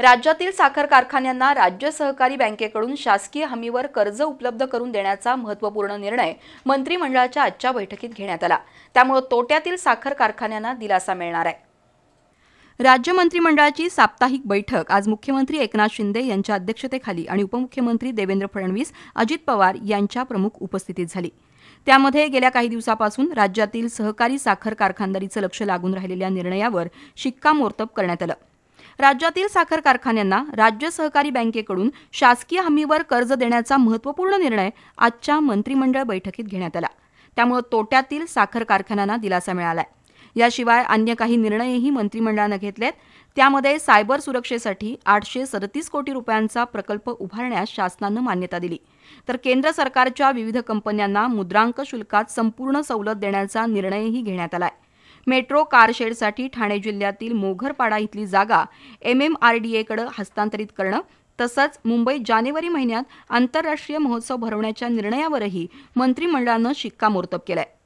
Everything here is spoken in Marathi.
राज्यातील साखर कारखान्यांना राज्य सहकारी बँकेकडून शासकीय हमीवर कर्ज उपलब्ध करून देण्याचा महत्त्वपूर्ण निर्णय मंत्रिमंडळाच्या आजच्या बैठकीत घेण्यात आला त्यामुळे तोट्यातील साखर कारखान्यांना दिलासा मिळणार आहे राज्य मंत्रिमंडळाची साप्ताहिक बैठक आज मुख्यमंत्री एकनाथ शिंदे यांच्या अध्यक्षतेखाली आणि उपमुख्यमंत्री देवेंद्र फडणवीस अजित पवार यांच्या प्रमुख उपस्थितीत झाली त्यामध्ये गेल्या काही दिवसापासून राज्यातील सहकारी साखर कारखानदारीचं लक्ष लागून राहिलेल्या निर्णयावर शिक्कामोर्तब करण्यात आलं राज्यातील साखर कारखान्यांना राज्य सहकारी बँकेकडून शासकीय हमीवर कर्ज देण्याचा महत्त्वपूर्ण निर्णय आजच्या मंत्रिमंडळ बैठकीत घेण्यात आला त्यामुळे तोट्यातील साखर कारखान्यांना दिलासा मिळाला याशिवाय अन्य काही निर्णयही मंत्रिमंडळानं घेतलेत त्यामध्ये सायबर सुरक्षेसाठी आठशे सदतीस कोटी रुपयांचा प्रकल्प उभारण्यास शासनानं मान्यता दिली तर केंद्र सरकारच्या विविध कंपन्यांना मुद्रांक शुल्कात संपूर्ण सवलत देण्याचा निर्णयही घेण्यात आला आहे मेट्रो कारशेडसाठी ठाणे जिल्ह्यातील मोघरपाडा इथली जागा एम एम आर डी एकडे हस्तांतरित करणं तसंच मुंबईत जानेवारी महिन्यात आंतरराष्ट्रीय महोत्सव भरवण्याच्या निर्णयावरही मंत्रिमंडळानं शिक्कामोर्तब केलं